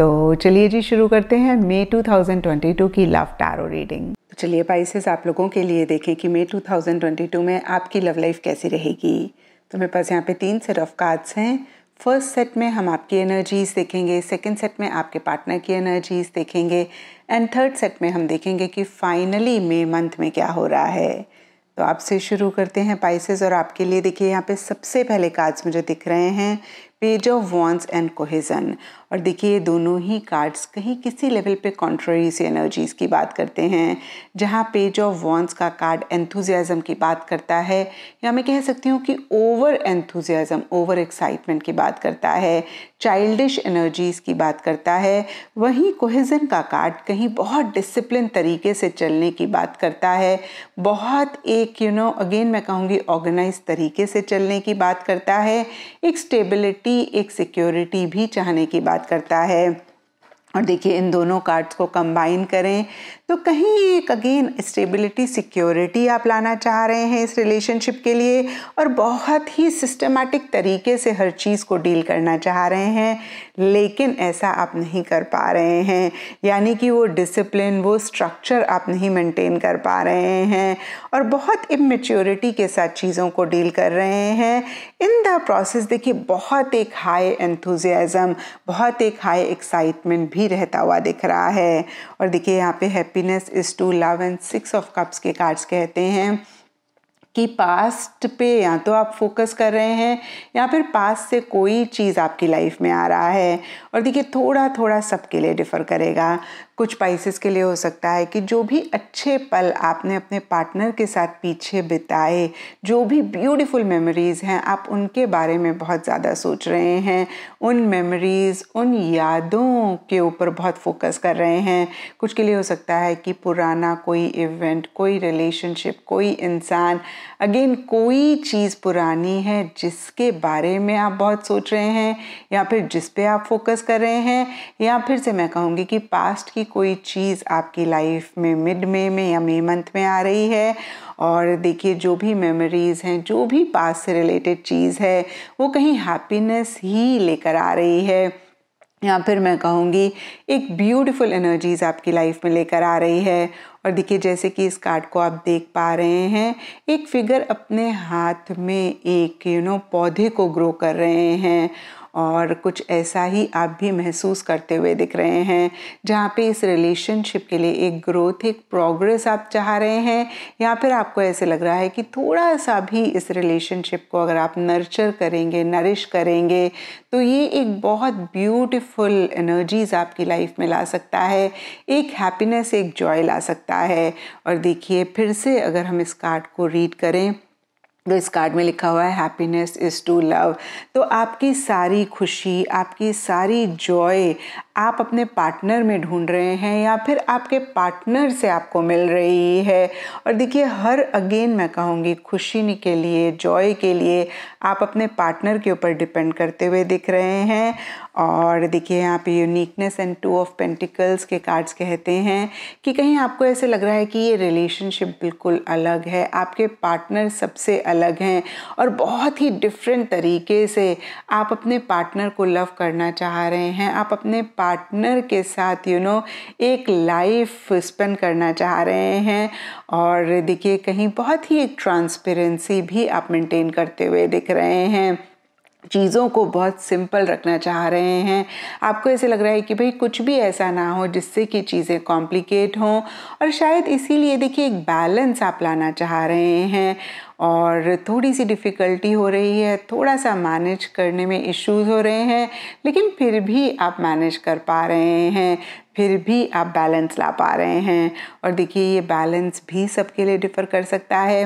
तो चलिए जी शुरू करते हैं मे 2022 की लव टैरो रीडिंग चलिए पाइसेस आप लोगों के लिए देखें कि मे 2022 में आपकी लव लाइफ कैसी रहेगी तो मेरे पास यहाँ पे तीन सेट ऑफ कार्ड्स हैं फर्स्ट सेट में हम आपकी एनर्जीज देखेंगे सेकंड सेट में आपके पार्टनर की एनर्जीज देखेंगे एंड थर्ड सेट में हम देखेंगे कि फाइनली मे मंथ में क्या हो रहा है तो आपसे शुरू करते हैं पाइसेस और आपके लिए देखिए यहाँ पे सबसे पहले कार्ड्स मुझे दिख रहे हैं page of wands and cohesion और देखिए ये दोनों ही कार्ड्स कहीं किसी लेवल पे कॉन्ट्ररी से एनर्जीज़ की बात करते हैं जहाँ पेज ऑफ वॉन्स का कार्ड एंथुजियाज़म की बात करता है या मैं कह सकती हूँ कि ओवर एंथुजियाज़म ओवर एक्साइटमेंट की बात करता है चाइल्डिश एनर्जीज की बात करता है वहीं कोहिजन का कार्ड कहीं बहुत डिसिप्लिन तरीके से चलने की बात करता है बहुत एक यू नो अगेन मैं कहूँगी ऑर्गेनाइज तरीके से चलने की बात करता है एक स्टेबिलिटी एक सिक्योरिटी भी चाहने की बात करता है और देखिए इन दोनों कार्ड्स को कंबाइन करें तो कहीं एक अगेन स्टेबिलिटी सिक्योरिटी आप लाना चाह रहे हैं इस रिलेशनशिप के लिए और बहुत ही सिस्टमेटिक तरीके से हर चीज़ को डील करना चाह रहे हैं लेकिन ऐसा आप नहीं कर पा रहे हैं यानी कि वो डिसिप्लिन वो स्ट्रक्चर आप नहीं मेंटेन कर पा रहे हैं और बहुत इमेच्योरिटी के साथ चीज़ों को डील कर रहे हैं इन द प्रोसेस देखिए बहुत एक हाई एंथुजियाज़म बहुत एक हाई एक्साइटमेंट भी भी रहता हुआ दिख रहा है और देखिए यहाँ पे happiness is to love and six of cups के कार्ड्स कहते हैं कि पास्ट पे या तो आप फोकस कर रहे हैं या फिर पास्ट से कोई चीज़ आपकी लाइफ में आ रहा है और देखिए थोड़ा थोड़ा सबके लिए डिफ़र करेगा कुछ पाइसिस के लिए हो सकता है कि जो भी अच्छे पल आपने अपने पार्टनर के साथ पीछे बिताए जो भी ब्यूटीफुल मेमोरीज़ हैं आप उनके बारे में बहुत ज़्यादा सोच रहे हैं उन मेमोरीज़ उन यादों के ऊपर बहुत फोकस कर रहे हैं कुछ के लिए हो सकता है कि पुराना कोई इवेंट कोई रिलेशनशिप कोई इंसान अगेन कोई चीज़ पुरानी है जिसके बारे में आप बहुत सोच रहे हैं या फिर जिस पे आप फोकस कर रहे हैं या फिर से मैं कहूँगी कि पास्ट की कोई चीज़ आपकी लाइफ में मिड मे में, या मे मंथ में आ रही है और देखिए जो भी मेमोरीज़ हैं जो भी पास से रिलेटेड चीज़ है वो कहीं हैप्पीनेस ही लेकर आ रही है या फिर मैं कहूँगी एक ब्यूटीफुल एनर्जीज़ आपकी लाइफ में लेकर आ रही है और देखिए जैसे कि इस कार्ड को आप देख पा रहे हैं एक फिगर अपने हाथ में एक यू नो पौधे को ग्रो कर रहे हैं और कुछ ऐसा ही आप भी महसूस करते हुए दिख रहे हैं जहाँ पे इस रिलेशनशिप के लिए एक ग्रोथ एक प्रोग्रेस आप चाह रहे हैं या फिर आपको ऐसे लग रहा है कि थोड़ा सा भी इस रिलेशनशिप को अगर आप नर्चर करेंगे नरिश करेंगे तो ये एक बहुत ब्यूटिफुल एनर्जीज़ आपकी लाइफ में ला सकता है एक हैप्पीनेस एक जॉय ला सकता है और देखिए फिर से अगर हम इस कार्ड को रीड करें तो इस कार्ड में लिखा हुआ है हैप्पीनेस इज़ टू लव तो आपकी सारी खुशी आपकी सारी जॉय आप अपने पार्टनर में ढूंढ रहे हैं या फिर आपके पार्टनर से आपको मिल रही है और देखिए हर अगेन मैं कहूँगी खुशी के लिए जॉय के लिए आप अपने पार्टनर के ऊपर डिपेंड करते हुए दिख रहे हैं और देखिए यहाँ पे uniqueness and two of pentacles के कार्ड्स कहते हैं कि कहीं आपको ऐसे लग रहा है कि ये रिलेशनशिप बिल्कुल अलग है आपके पार्टनर सबसे अलग हैं और बहुत ही डिफरेंट तरीके से आप अपने पार्टनर को लव करना चाह रहे हैं आप अपने पार्टनर के साथ यू you नो know, एक लाइफ स्पेंड करना चाह रहे हैं और देखिए कहीं बहुत ही एक ट्रांसपेरेंसी भी आप मेंटेन करते हुए दिख रहे हैं चीज़ों को बहुत सिंपल रखना चाह रहे हैं आपको ऐसे लग रहा है कि भाई कुछ भी ऐसा ना हो जिससे कि चीज़ें कॉम्प्लिकेट हों और शायद इसीलिए देखिए एक बैलेंस आप लाना चाह रहे हैं और थोड़ी सी डिफ़िकल्टी हो रही है थोड़ा सा मैनेज करने में इश्यूज हो रहे हैं लेकिन फिर भी आप मैनेज कर पा रहे हैं फिर भी आप बैलेंस ला पा रहे हैं और देखिए ये बैलेंस भी सबके लिए डिफ़र कर सकता है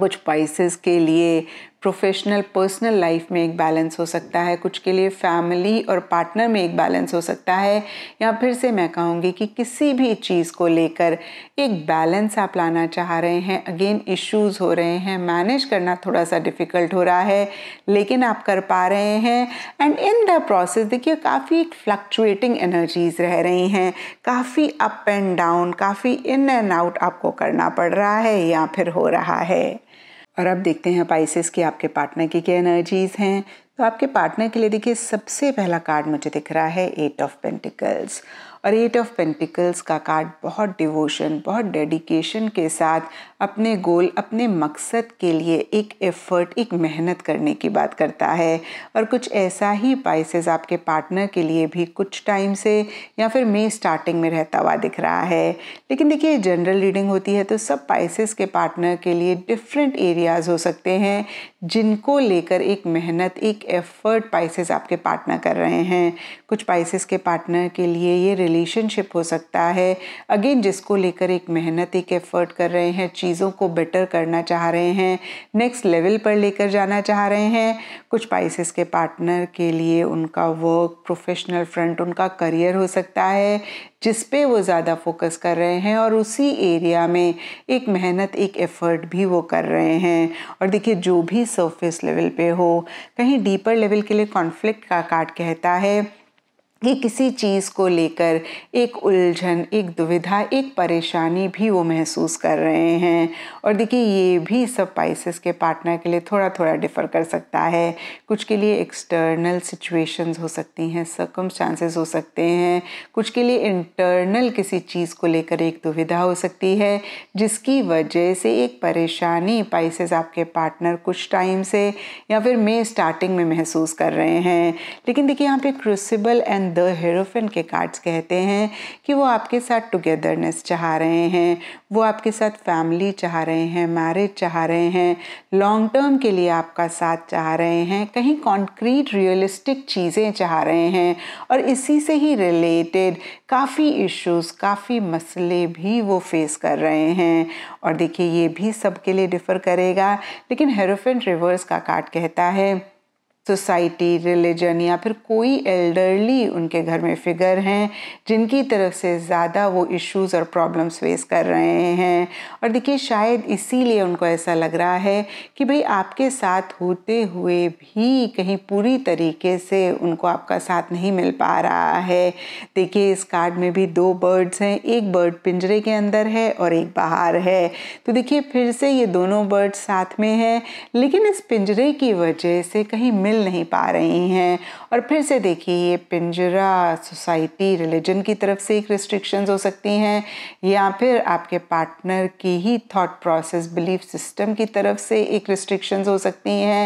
कुछ पाइसिस के लिए प्रोफेशनल पर्सनल लाइफ में एक बैलेंस हो सकता है कुछ के लिए फैमिली और पार्टनर में एक बैलेंस हो सकता है या फिर से मैं कहूँगी कि किसी भी चीज़ को लेकर एक बैलेंस आप लाना चाह रहे हैं अगेन इश्यूज हो रहे हैं मैनेज करना थोड़ा सा डिफ़िकल्ट हो रहा है लेकिन आप कर पा रहे हैं एंड इन द प्रोसेस देखिए काफ़ी फ्लक्चुएटिंग एनर्जीज रह रही हैं काफ़ी अप एंड डाउन काफ़ी इन एंड आउट आपको करना पड़ रहा है या फिर हो रहा है और अब देखते हैं पाइसिस की आपके पार्टनर की क्या एनर्जीज़ हैं तो आपके पार्टनर के लिए देखिए सबसे पहला कार्ड मुझे दिख रहा है एट ऑफ पेंटिकल्स और एट ऑफ पेंटिकल्स का कार्ड बहुत डिवोशन बहुत डेडिकेशन के साथ अपने गोल अपने मकसद के लिए एक एफर्ट एक मेहनत करने की बात करता है और कुछ ऐसा ही पाइसेस आपके पार्टनर के लिए भी कुछ टाइम से या फिर मे स्टार्टिंग में रहता हुआ दिख रहा है लेकिन देखिए जनरल रीडिंग होती है तो सब पाइसेस के पार्टनर के लिए डिफरेंट एरियाज हो सकते हैं जिनको लेकर एक मेहनत एक एफर्ट पाइसेस आपके पार्टनर कर रहे हैं कुछ पाइसेस के पार्टनर के लिए ये रिलेशनशिप हो सकता है अगेन जिसको लेकर एक मेहनत एक एफर्ट कर रहे हैं चीज़ों को बेटर करना चाह रहे हैं नेक्स्ट लेवल पर लेकर जाना चाह रहे हैं कुछ पाइसिस के पार्टनर के लिए उनका वर्क प्रोफेशनल फ्रंट उनका करियर हो सकता है जिस पे वो ज़्यादा फोकस कर रहे हैं और उसी एरिया में एक मेहनत एक एफ़र्ट भी वो कर रहे हैं और देखिए जो भी सरफेस लेवल पे हो कहीं डीपर लेवल के लिए कॉन्फ्लिक्ट का कार्ड कहता है ये किसी चीज़ को लेकर एक उलझन एक दुविधा एक परेशानी भी वो महसूस कर रहे हैं और देखिए ये भी सब पाइसिस के पार्टनर के लिए थोड़ा थोड़ा डिफ़र कर सकता है कुछ के लिए एक्सटर्नल सिचुएशंस हो सकती हैं सकम चांसेस हो सकते हैं कुछ के लिए इंटरनल किसी चीज़ को लेकर एक दुविधा हो सकती है जिसकी वजह से एक परेशानी पाइसेस आपके पार्टनर कुछ टाइम से या फिर मे स्टार्टिंग में महसूस कर रहे हैं लेकिन देखिए यहाँ पे क्रूसिबल एंड द हेरोफिन के कार्ड्स कहते हैं कि वो आपके साथ टुगेदरनेस चाह रहे हैं वो आपके साथ फैमिली चाह रहे हैं मैरिज चाह रहे हैं लॉन्ग टर्म के लिए आपका साथ चाह रहे हैं कहीं कॉन्क्रीट रियलिस्टिक चीज़ें चाह रहे हैं और इसी से ही रिलेटेड काफ़ी इश्यूज काफ़ी मसले भी वो फेस कर रहे हैं और देखिए ये भी सबके लिए डिफ़र करेगा लेकिन हेरोफिन रिवर्स का कार्ड कहता है सोसाइटी रिलीजन या फिर कोई एल्डरली उनके घर में फिगर हैं जिनकी तरफ से ज़्यादा वो इश्यूज और प्रॉब्लम्स फेस कर रहे हैं और देखिए शायद इसीलिए उनको ऐसा लग रहा है कि भाई आपके साथ होते हुए भी कहीं पूरी तरीके से उनको आपका साथ नहीं मिल पा रहा है देखिए इस कार्ड में भी दो बर्ड्स हैं एक बर्ड पिंजरे के अंदर है और एक बाहर है तो देखिए फिर से ये दोनों बर्ड्स साथ में हैं लेकिन इस पिंजरे की वजह से कहीं मिल मिल नहीं पा रही हैं और फिर से देखिए ये पिंजरा सोसाइटी रिलीजन की तरफ से एक रिस्ट्रिक्शंस हो सकती हैं या फिर आपके पार्टनर की ही थॉट प्रोसेस बिलीफ सिस्टम की तरफ से एक रिस्ट्रिक्शंस हो सकती हैं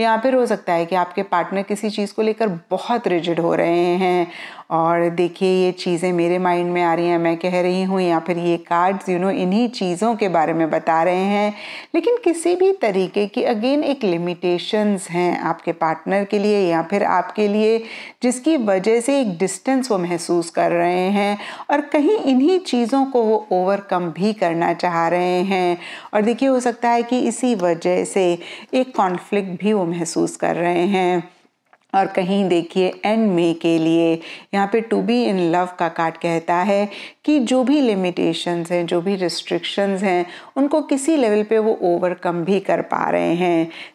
या फिर हो सकता है कि आपके पार्टनर किसी चीज़ को लेकर बहुत रिजिड हो रहे हैं और देखिए ये चीज़ें मेरे माइंड में आ रही हैं मैं कह रही हूँ या फिर ये कार्ड्स यू नो इन्हीं चीज़ों के बारे में बता रहे हैं लेकिन किसी भी तरीके की अगेन एक लिमिटेशंस हैं आपके पार्टनर के लिए या फिर आपके लिए जिसकी वजह से एक डिस्टेंस वो महसूस कर रहे हैं और कहीं इन्हीं चीज़ों को वो ओवरकम भी करना चाह रहे हैं और देखिए हो सकता है कि इसी वजह से एक कॉन्फ्लिक्ट भी वो महसूस कर रहे हैं और कहीं देखिए एंड मे के लिए यहाँ पे टू बी इन लव का कार्ड कहता है कि जो भी लिमिटेशंस हैं जो भी रिस्ट्रिक्शंस हैं उनको किसी लेवल पे वो ओवरकम भी कर पा रहे हैं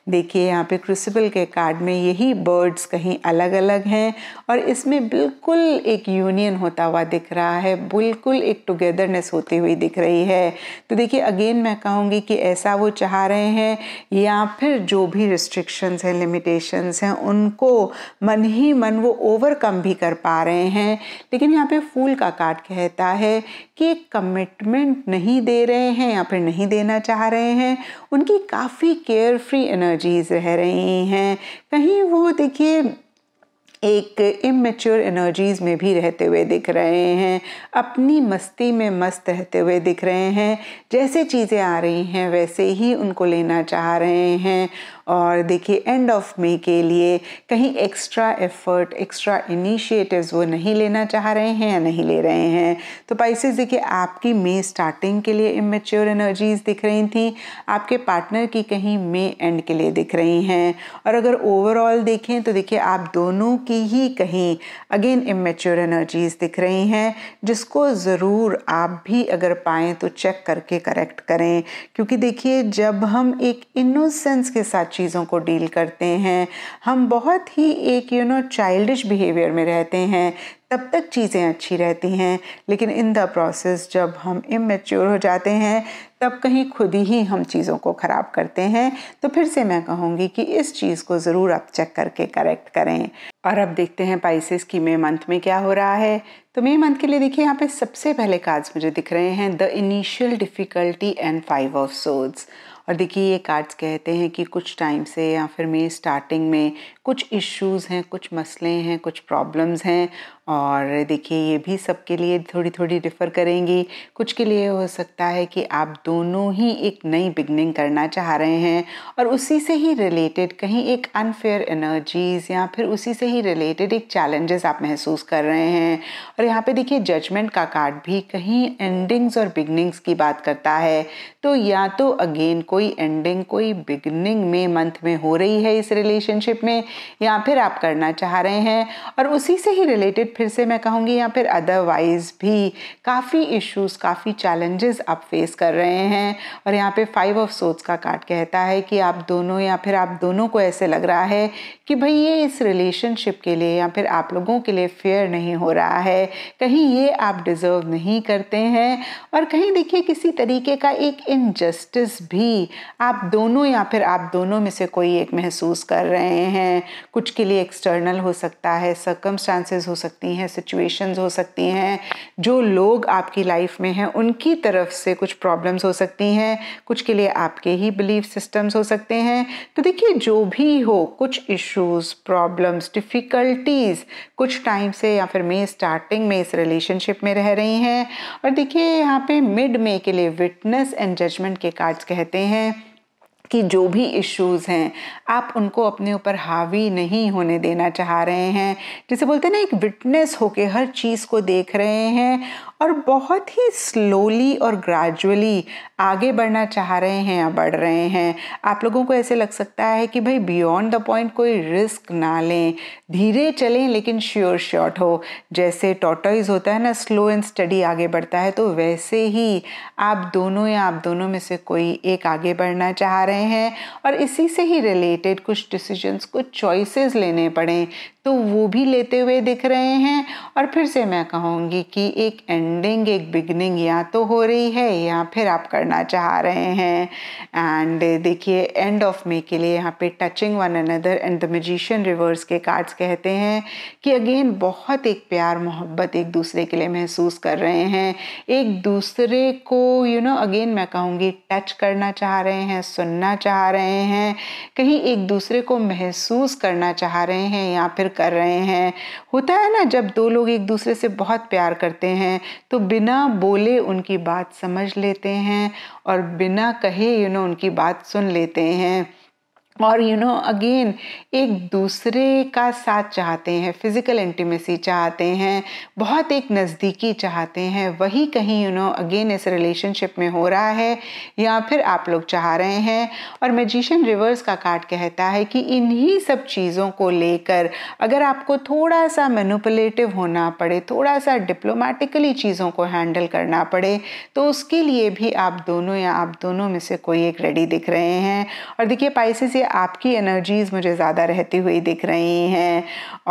देखिए यहाँ पे क्रिसिबल के कार्ड में यही बर्ड्स कहीं अलग अलग हैं और इसमें बिल्कुल एक यूनियन होता हुआ दिख रहा है बिल्कुल एक टुगेदरनेस होती हुई दिख रही है तो देखिए अगेन मैं कहूँगी कि ऐसा वो चाह रहे हैं या फिर जो भी रिस्ट्रिक्शंस हैं लिमिटेशंस हैं उनको मन ही मन वो ओवरकम भी कर पा रहे हैं लेकिन यहाँ पे फूल का काट कहता है कि एक कमिटमेंट नहीं दे रहे हैं या फिर नहीं देना चाह रहे हैं उनकी काफ़ी केयर फ्री एनर्जीज रह रही हैं कहीं वो देखिए एक इमेच्योर एनर्जीज़ में भी रहते हुए दिख रहे हैं अपनी मस्ती में मस्त रहते हुए दिख रहे हैं जैसे चीज़ें आ रही हैं वैसे ही उनको लेना चाह रहे हैं और देखिए एंड ऑफ मे के लिए कहीं एक्स्ट्रा एफर्ट एक्स्ट्रा इनिशिएटिव्स वो नहीं लेना चाह रहे हैं या नहीं ले रहे हैं तो पैसे देखिए आपकी मे स्टार्टिंग के लिए इमेच्योर एनर्जीज़ दिख रही थी आपके पार्टनर की कहीं मे एंड के लिए दिख रही हैं और अगर ओवरऑल देखें तो देखिए आप दोनों की ही कहीं अगेन इमेच्योर एनर्जीज दिख रही हैं जिसको ज़रूर आप भी अगर पाएँ तो चेक करके करेक्ट करें क्योंकि देखिए जब हम एक इनोसेंस के साथ चीज़ों को डील करते हैं हम बहुत ही एक यू नो चाइल्डिश बिहेवियर में रहते हैं तब तक चीज़ें अच्छी रहती हैं लेकिन इन द प्रोसेस जब हम इमेच्योर हो जाते हैं तब कहीं खुद ही हम चीज़ों को ख़राब करते हैं तो फिर से मैं कहूँगी कि इस चीज़ को ज़रूर आप चेक करके करेक्ट करें और अब देखते हैं पाइसेस की मे मंथ में क्या हो रहा है तो मे मंथ के लिए देखिए यहाँ पे सबसे पहले कार्ड्स मुझे दिख रहे हैं the initial difficulty and five of swords और देखिए ये कार्ड्स कहते हैं कि कुछ टाइम से या फिर मे स्टार्टिंग में कुछ इश्यूज हैं कुछ मसले हैं कुछ प्रॉब्लम्स हैं और देखिए ये भी सबके लिए थोड़ी थोड़ी डिफ़र करेंगी कुछ के लिए हो सकता है कि आप दोनों ही एक नई बिगनिंग करना चाह रहे हैं और उसी से ही रिलेटेड कहीं एक अनफेयर एनर्जीज़ या फिर उसी से ही ही रिलेटेड एक चैलेंजेस आप महसूस कर रहे हैं और यहाँ पे देखिए जजमेंट का कार्ड भी कहीं एंडिंग्स और बिगनिंग्स की बात करता है तो या तो अगेन कोई एंडिंग कोई बिगनिंग में मंथ में हो रही है इस रिलेशनशिप में या फिर आप करना चाह रहे हैं और उसी से ही रिलेटेड फिर से मैं कहूँगी या फिर अदरवाइज भी काफ़ी इश्यूज काफ़ी चैलेंजेस आप फेस कर रहे हैं और यहाँ पे फाइव ऑफ सोच का कार्ड कहता है कि आप दोनों या फिर आप दोनों को ऐसे लग रहा है कि भाई ये इस रिलेशन रिलेशनशिप के लिए या फिर आप लोगों के लिए फेयर नहीं हो रहा है कहीं ये आप डिज़र्व नहीं करते हैं और कहीं देखिए किसी तरीके का एक इनजस्टिस भी आप दोनों या फिर आप दोनों में से कोई एक महसूस कर रहे हैं कुछ के लिए एक्सटर्नल हो सकता है सर्कमस्टांसेस हो सकती हैं सिचुएशंस हो सकती हैं जो लोग आपकी लाइफ में हैं उनकी तरफ से कुछ प्रॉब्लम्स हो सकती हैं कुछ के लिए आपके ही बिलीफ सिस्टम्स हो सकते हैं तो देखिए जो भी हो कुछ इश्यूज प्रॉब्लम्स डिफ़िकल्टीज़ कुछ टाइम से या फिर मैं स्टार्टिंग में इस रिलेशनशिप में रह रही हैं और देखिए यहाँ पे मिड मे के लिए विटनेस एंड जजमेंट के कार्ड्स कहते हैं कि जो भी इश्यूज हैं आप उनको अपने ऊपर हावी नहीं होने देना चाह रहे हैं जैसे बोलते हैं ना एक विटनेस होके हर चीज़ को देख रहे हैं और बहुत ही स्लोली और ग्रेजुअली आगे बढ़ना चाह रहे हैं या बढ़ रहे हैं आप लोगों को ऐसे लग सकता है कि भाई बियॉन्ड द पॉइंट कोई रिस्क ना लें धीरे चलें लेकिन श्योर श्योर हो जैसे टोटोइज होता है ना स्लो एंड स्टडी आगे बढ़ता है तो वैसे ही आप दोनों या आप दोनों में से कोई एक आगे बढ़ना चाह रहे हैं और इसी से ही रिलेटेड कुछ डिसीजंस कुछ चॉइसेस लेने पड़ें तो वो भी लेते हुए दिख रहे हैं और फिर से मैं कहूँगी कि एक एंड एंडिंग एक बिगनिंग या तो हो रही है या फिर आप करना चाह रहे हैं एंड देखिए एंड ऑफ मे के लिए यहाँ पे touching one another and the magician reverse के कार्ड्स कहते हैं कि अगेन बहुत एक प्यार मोहब्बत एक दूसरे के लिए महसूस कर रहे हैं एक दूसरे को यू नो अगेन मैं कहूँगी टच करना चाह रहे हैं सुनना चाह रहे हैं कहीं एक दूसरे को महसूस करना चाह रहे हैं या फिर कर रहे हैं होता है ना जब दो लोग एक दूसरे से बहुत प्यार करते हैं तो बिना बोले उनकी बात समझ लेते हैं और बिना कहे यू नो उनकी बात सुन लेते हैं और यू नो अगेन एक दूसरे का साथ चाहते हैं फिज़िकल इंटीमेसी चाहते हैं बहुत एक नज़दीकी चाहते हैं वही कहीं यू नो अगेन इस रिलेशनशिप में हो रहा है या फिर आप लोग चाह रहे हैं और मैजिशियन रिवर्स का कार्ड कहता है कि इन्हीं सब चीज़ों को लेकर अगर आपको थोड़ा सा मैनुपलेटिव होना पड़े थोड़ा सा डिप्लोमेटिकली चीज़ों को हैंडल करना पड़े तो उसके लिए भी आप दोनों या आप दोनों में से कोई एक रेडी दिख रहे हैं और देखिए पाइसिस ये आपकी एनर्जीज़ मुझे ज़्यादा रहती हुई दिख रही हैं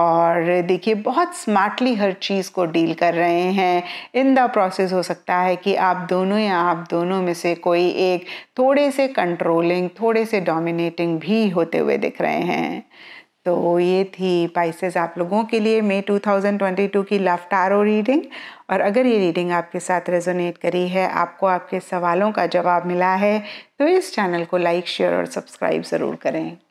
और देखिए बहुत स्मार्टली हर चीज़ को डील कर रहे हैं इन द प्रोसेस हो सकता है कि आप दोनों या आप दोनों में से कोई एक थोड़े से कंट्रोलिंग थोड़े से डोमिनेटिंग भी होते हुए दिख रहे हैं तो ये थी पाइसेस आप लोगों के लिए मई 2022 की लेफ्ट आरो रीडिंग और अगर ये रीडिंग आपके साथ रेजोनेट करी है आपको आपके सवालों का जवाब मिला है तो इस चैनल को लाइक शेयर और सब्सक्राइब ज़रूर करें